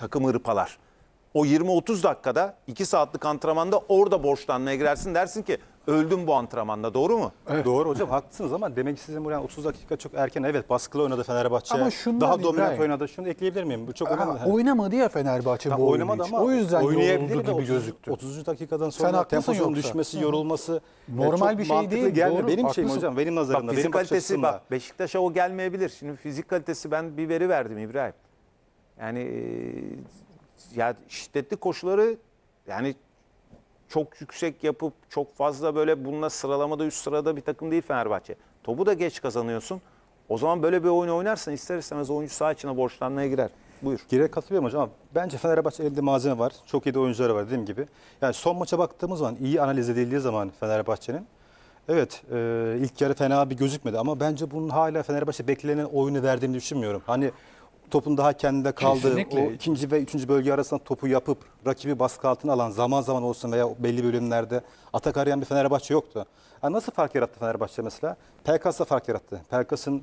takımı hırpalar. O 20-30 dakikada 2 saatlik antrenmanda orada borçlanmaya girersin dersin ki öldüm bu antrenmanda doğru mu? Evet. Doğru hocam haklısınız ama demek ki sizin buraya 30 dakika çok erken evet baskılı oynadı Fenerbahçe. Ama şundan daha dominant İbrahim. oynadı. Şunu ekleyebilir miyim? Bu çok önemli. Ha, oynamadı ya Fenerbahçe bu oynamadı ama o yüzden oynayabilir gibi 30, gözüktü. 30. dakikadan sonra temposun düşmesi, Hı. yorulması normal bir şey değil. Gelmiyor. Doğru. Benim haklısın. şeyim hocam benim nazarımda bak, benim kalitesi bak Beşiktaş'a o gelmeyebilir. Şimdi fizik kalitesi ben bir veri verdim İbrahim. Yani e, ya şiddetli koşuları yani çok yüksek yapıp çok fazla böyle bununla sıralamada üst sırada bir takım değil Fenerbahçe. Topu da geç kazanıyorsun. O zaman böyle bir oyun oynarsan ister istemez oyuncu sağ içine borçlanmaya girer. Buyur. Gire katılıyorum hocam ama bence Fenerbahçe elinde malzeme var. Çok iyi de oyuncuları var dediğim gibi. Yani son maça baktığımız zaman iyi analiz edildiği zaman Fenerbahçe'nin Evet e, ilk yarı fena bir gözükmedi ama bence bunun hala Fenerbahçe beklenen oyunu verdiğini düşünmüyorum. Hani topun daha kendinde kaldığı, Kesinlikle. o ikinci ve üçüncü bölge arasında topu yapıp rakibi baskı altına alan zaman zaman olsun veya belli bölümlerde atak arayan bir Fenerbahçe yoktu. Yani nasıl fark yarattı Fenerbahçe mesela? da fark yarattı. Pelkas'ın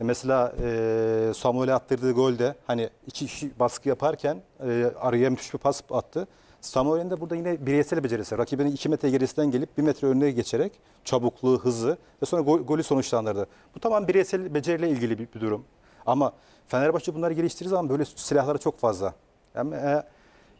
e, mesela e, Samuel'e attırdığı golde hani iki kişi baskı yaparken e, araya müthiş bir pas attı. Samuel'in de burada yine bireysel becerisi. Rakibinin 2 metre gerisinden gelip 1 metre önüne geçerek çabukluğu, hızı ve sonra golü sonuçlandırdı. Bu tamamen bireysel beceriyle ilgili bir, bir durum. Ama Fenerbahçe bunları geliştirir zaman böyle silahlara çok fazla. Hem e,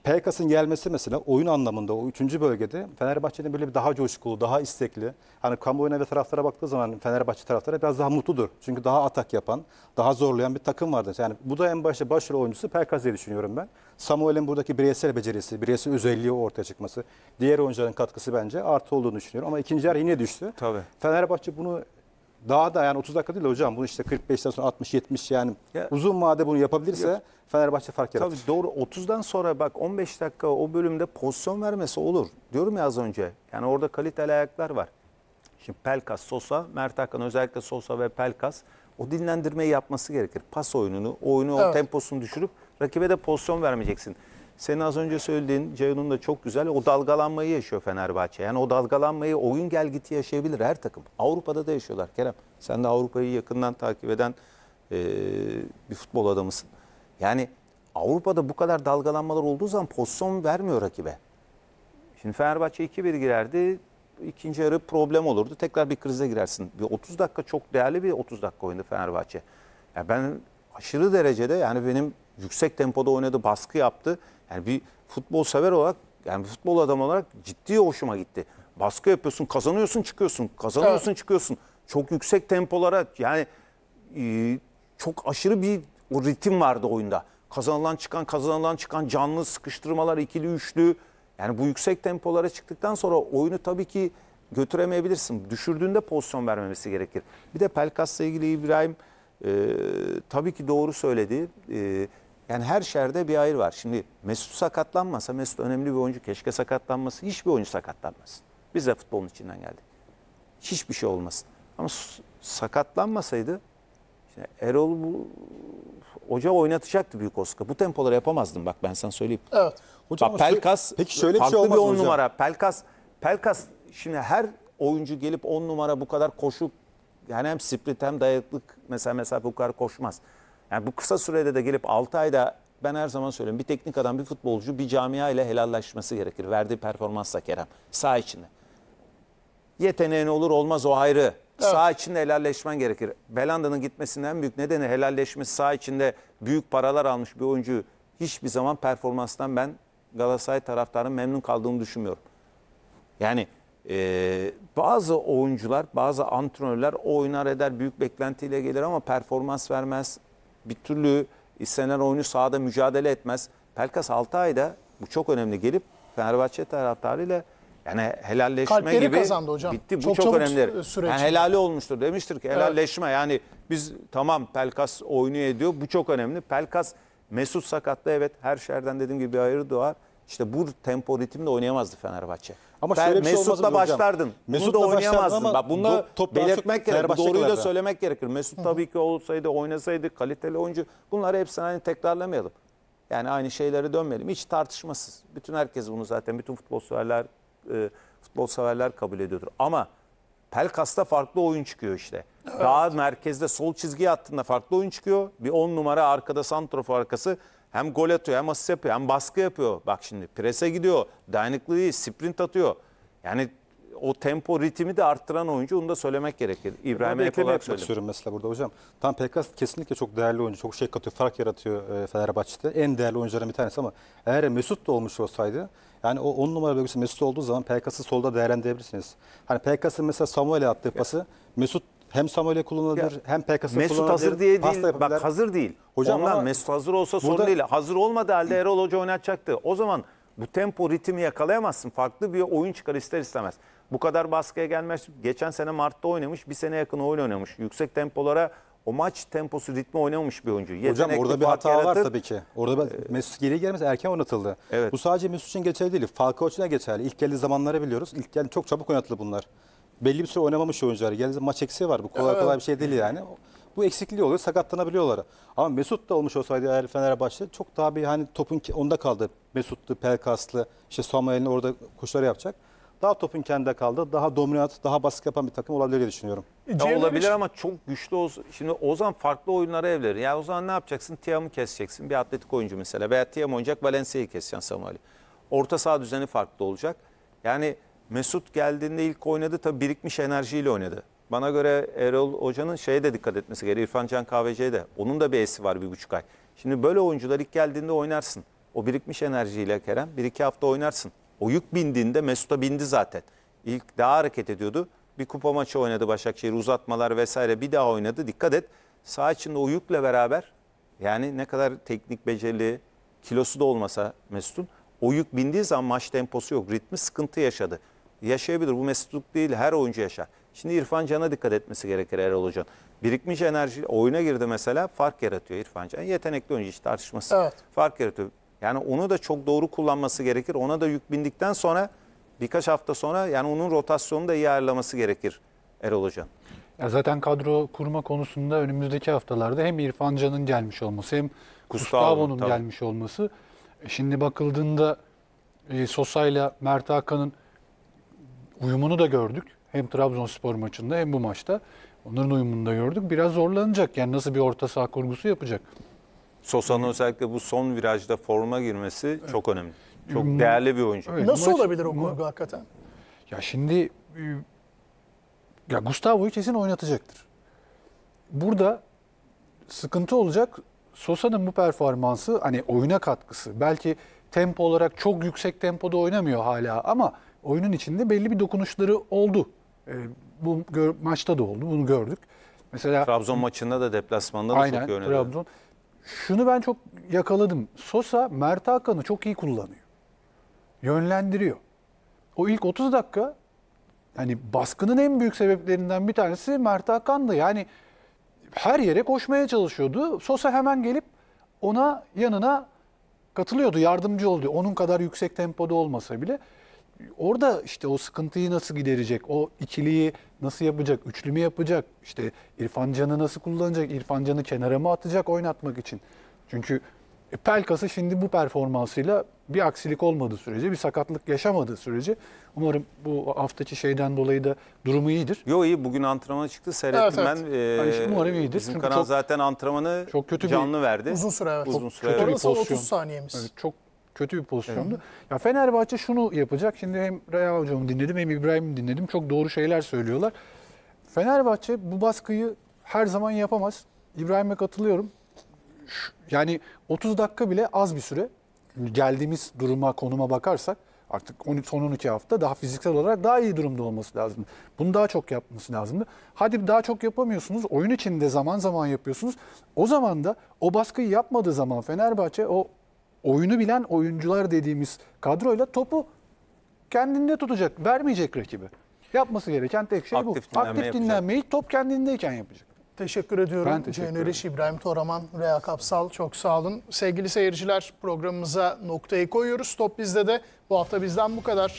Pelkas'ın gelmesi mesela oyun anlamında o üçüncü bölgede Fenerbahçe'nin böyle bir daha coşkulu, daha istekli. Hani kamuoyuna ve taraflara baktığı zaman Fenerbahçe tarafları biraz daha mutludur. Çünkü daha atak yapan, daha zorlayan bir takım vardır. Yani bu da en başta başrol oyuncusu Pelkas diye düşünüyorum ben. Samuel'in buradaki bireysel becerisi, bireysel özelliği ortaya çıkması, diğer oyuncuların katkısı bence artı olduğunu düşünüyorum. Ama ikinci yer yine düştü. Tabii. Fenerbahçe bunu daha da yani 30 dakika değil hocam bunu işte 45'ten sonra 60 70 yani ya, uzun vade bunu yapabilirse yok. Fenerbahçe fark yaratır. Tabii doğru 30'dan sonra bak 15 dakika o bölümde pozisyon vermesi olur. Diyorum ya az önce. Yani orada kaliteli ayaklar var. Şimdi Pelkas, Sosa, Mert Hakan özellikle Sosa ve Pelkas o dinlendirmeyi yapması gerekir. Pas oyununu, oyunu evet. o temposunu düşürüp rakibe de pozisyon vermeyeceksin. Senin az önce söylediğin Ceyhun'un da çok güzel. O dalgalanmayı yaşıyor Fenerbahçe. Yani o dalgalanmayı oyun gel giti yaşayabilir her takım. Avrupa'da da yaşıyorlar Kerem. Sen de Avrupa'yı yakından takip eden e, bir futbol adamısın. Yani Avrupa'da bu kadar dalgalanmalar olduğu zaman pozisyon vermiyor rakibe. Şimdi Fenerbahçe 2-1 girerdi. İkinci yarı problem olurdu. Tekrar bir krize girersin. Bir 30 dakika çok değerli bir 30 dakika oynadı Fenerbahçe. Yani ben aşırı derecede yani benim yüksek tempoda oynadı, baskı yaptı. Yani bir futbol sever olarak yani futbol adam olarak ciddi hoşuma gitti. Baskı yapıyorsun, kazanıyorsun, çıkıyorsun. Kazanıyorsun, evet. çıkıyorsun. Çok yüksek tempolara yani e, çok aşırı bir o ritim vardı oyunda. Kazanılan çıkan, kazanılan çıkan canlı sıkıştırmalar, ikili, üçlü. Yani bu yüksek tempolara çıktıktan sonra oyunu tabii ki götüremeyebilirsin. Düşürdüğünde pozisyon vermemesi gerekir. Bir de Pelkas'la ilgili İbrahim e, tabii ki doğru söyledi. E, yani her şerde bir hayır var. Şimdi Mesut sakatlanmasa, Mesut önemli bir oyuncu keşke sakatlanmasın. Hiçbir oyuncu sakatlanmasın. Biz de futbolun içinden geldik. Hiçbir şey olmasın. Ama sakatlanmasaydı işte Erol bu, hoca oynatacaktı büyük Oska. Bu tempoları yapamazdım bak ben sana söyleyeyim. Evet. Hocam bak, şey- Pelkas peki şöyle bir şey olmaz bir 10 numara. Pelkas Pelkas şimdi her oyuncu gelip 10 numara bu kadar koşup yani hem split hem dayanıklık mesela mesafe bu kadar koşmaz. Yani bu kısa sürede de gelip 6 ayda ben her zaman söylüyorum bir teknik adam bir futbolcu bir camia ile helalleşmesi gerekir. Verdiği performansla Kerem sağ içinde. Yeteneğin olur olmaz o ayrı. Evet. Sağ içinde helalleşmen gerekir. Belanda'nın gitmesinden büyük nedeni helalleşmesi sağ içinde büyük paralar almış bir oyuncu hiçbir zaman performanstan ben Galatasaray taraftarının memnun kaldığını düşünmüyorum. Yani ee, bazı oyuncular, bazı antrenörler oynar eder, büyük beklentiyle gelir ama performans vermez. Bir türlü istenen oyunu sahada mücadele etmez. Pelkas 6 ayda bu çok önemli gelip Fenerbahçe taraftarıyla yani helalleşme Kalpleri gibi kazandı hocam. bitti. Çok bu çok, önemli. Süreç. Yani helali olmuştur. Demiştir ki helalleşme evet. yani biz tamam Pelkas oynuyor ediyor. Bu çok önemli. Pelkas Mesut sakatlı evet her şerden dediğim gibi bir ayrı doğar. İşte bu tempo ritimde oynayamazdı Fenerbahçe. Ama ben şöyle şey Mesut'la şey başlardın. Mesut'la da oynayamazdın. Ama Bak bunları do, belirtmek gerekir. doğruyu da söylemek gerekir. Mesut Hı-hı. tabii ki olsaydı, oynasaydı, kaliteli oyuncu. Bunları hepsini aynı tekrarlamayalım. Yani aynı şeyleri dönmeyelim. Hiç tartışmasız. Bütün herkes bunu zaten, bütün futbol severler, e, futbol severler kabul ediyordur. Ama Pelkas'ta farklı oyun çıkıyor işte. Evet. Daha merkezde sol çizgiye attığında farklı oyun çıkıyor. Bir 10 numara arkada santrofor arkası hem gol atıyor hem asist yapıyor hem baskı yapıyor. Bak şimdi prese gidiyor. Dayanıklı değil sprint atıyor. Yani o tempo ritmi de arttıran oyuncu onu da söylemek gerekir. İbrahim ben ekleme yapmak istiyorum mesela burada hocam. Tam Pelkas kesinlikle çok değerli oyuncu. Çok şey katıyor, fark yaratıyor e, Fenerbahçe'de. En değerli oyuncuların bir tanesi ama eğer Mesut da olmuş olsaydı yani o 10 numara bölgesi Mesut olduğu zaman Pelkas'ı solda değerlendirebilirsiniz. Hani Pelkas'ın mesela Samuel'e attığı pası Mesut hem Samuel'e kullanılabilir, ya, hem Pelkas'a kullanılabilir. Mesut hazır diye değil. Bak hazır değil. Hocam Ondan Mesut hazır olsa burada... sorun değil. Hazır olmadı halde Erol Hoca oynatacaktı. O zaman bu tempo ritmi yakalayamazsın. Farklı bir oyun çıkar ister istemez. Bu kadar baskıya gelmez. Geçen sene Mart'ta oynamış. Bir sene yakın oyun oynamış. Yüksek tempolara o maç temposu ritmi oynamamış bir oyuncu. Yetenekli Hocam orada bir hata yaratır. var tabii ki. Orada ee, Mesut geri gelmez erken oynatıldı. Evet. Bu sadece Mesut için geçerli değil. Falcao için de geçerli. İlk geldiği zamanları biliyoruz. İlk geldi çok çabuk oynatıldı bunlar belli bir süre oynamamış oyuncular. Genelde maç eksiği var. Bu kolay kolay bir şey değil yani. Bu eksikliği oluyor. Sakatlanabiliyorlar. Ama Mesut da olmuş olsaydı eğer Fenerbahçe çok daha bir hani topun onda kaldı. Mesut'lu, Pelkaslı, işte Samuel'in orada koşuları yapacak. Daha topun kendinde kaldı. Daha dominant, daha baskı yapan bir takım olabilir diye düşünüyorum. Ya olabilir ama çok güçlü olsun. Şimdi Ozan farklı oyunlara evlenir. Yani Ozan ne yapacaksın? Tiam'ı keseceksin. Bir atletik oyuncu mesela. Veya Tiam oynayacak Valencia'yı keseceksin Samuel'i. Orta saha düzeni farklı olacak. Yani Mesut geldiğinde ilk oynadı tabii birikmiş enerjiyle oynadı. Bana göre Erol Hoca'nın şeye de dikkat etmesi gerekiyor. İrfan Can Kahveci'ye de. Onun da bir esi var bir buçuk ay. Şimdi böyle oyuncular ilk geldiğinde oynarsın. O birikmiş enerjiyle Kerem bir iki hafta oynarsın. O yük bindiğinde Mesut'a bindi zaten. İlk daha hareket ediyordu. Bir kupa maçı oynadı Başakşehir uzatmalar vesaire bir daha oynadı. Dikkat et sağ içinde o yükle beraber yani ne kadar teknik becerili kilosu da olmasa Mesut'un o yük bindiği zaman maç temposu yok. Ritmi sıkıntı yaşadı yaşayabilir. Bu Mesut değil her oyuncu yaşar. Şimdi İrfan Can'a dikkat etmesi gerekir Erol Hoca'nın. Birikmiş enerjiyle oyuna girdi mesela fark yaratıyor İrfan Can. Yetenekli oyuncu hiç tartışması. Evet. Fark yaratıyor. Yani onu da çok doğru kullanması gerekir. Ona da yük bindikten sonra birkaç hafta sonra yani onun rotasyonunu da iyi ayarlaması gerekir Erol Hoca'nın. Ya zaten kadro kurma konusunda önümüzdeki haftalarda hem İrfan Can'ın gelmiş olması hem Gustavo'nun gelmiş olması. E, şimdi bakıldığında e, Sosa ile Mert Hakan'ın uyumunu da gördük. Hem Trabzonspor maçında hem bu maçta. Onların uyumunu da gördük. Biraz zorlanacak. Yani nasıl bir orta saha kurgusu yapacak. Sosa'nın özellikle bu son virajda forma girmesi evet. çok önemli. Çok hmm. değerli bir oyuncu. Evet, Nasıl maç, olabilir o kurgu hakikaten? Ya şimdi e, ya Gustavo'yu kesin oynatacaktır. Burada sıkıntı olacak Sosa'nın bu performansı hani oyuna katkısı. Belki tempo olarak çok yüksek tempoda oynamıyor hala ama oyunun içinde belli bir dokunuşları oldu. E, bu gör, maçta da oldu. Bunu gördük. Mesela Trabzon maçında da deplasmanda da aynen, çok göründü. Trabzon. Şunu ben çok yakaladım. Sosa Mert Hakan'ı çok iyi kullanıyor. Yönlendiriyor. O ilk 30 dakika yani baskının en büyük sebeplerinden bir tanesi Mert Hakan'dı. Yani her yere koşmaya çalışıyordu. Sosa hemen gelip ona yanına katılıyordu, yardımcı oldu. Onun kadar yüksek tempoda olmasa bile orada işte o sıkıntıyı nasıl giderecek, o ikiliyi nasıl yapacak, üçlü mü yapacak, işte İrfan Can'ı nasıl kullanacak, İrfan Can'ı kenara mı atacak oynatmak için. Çünkü e, Pelkas'ı şimdi bu performansıyla bir aksilik olmadığı sürece, bir sakatlık yaşamadığı sürece umarım bu haftaki şeyden dolayı da durumu iyidir. Yo iyi bugün antrenmana çıktı seyrettim evet, evet. Ee, yani umarım iyidir. Bizim Çünkü kanal çok, zaten antrenmanı çok kötü canlı bir, verdi. Uzun süre evet. Uzun süre. Çok, evet. Orası 30 saniyemiz. Evet, çok kötü bir pozisyondu. Evet. Ya Fenerbahçe şunu yapacak. Şimdi hem Reha hocamı dinledim hem İbrahim'i dinledim. Çok doğru şeyler söylüyorlar. Fenerbahçe bu baskıyı her zaman yapamaz. İbrahim'e katılıyorum. Yani 30 dakika bile az bir süre geldiğimiz duruma, konuma bakarsak artık 13, son 12 hafta daha fiziksel olarak daha iyi durumda olması lazımdı. Bunu daha çok yapması lazımdı. Hadi daha çok yapamıyorsunuz. Oyun içinde zaman zaman yapıyorsunuz. O zaman da o baskıyı yapmadığı zaman Fenerbahçe o oyunu bilen oyuncular dediğimiz kadroyla topu kendinde tutacak, vermeyecek rakibi. Yapması gereken tek şey bu. Dinlenme Aktif yapacak. top kendindeyken yapacak. Teşekkür ediyorum. Ben teşekkür ederim. İbrahim Toraman, Rea Kapsal çok sağ olun. Sevgili seyirciler programımıza noktayı koyuyoruz. Top bizde de bu hafta bizden bu kadar.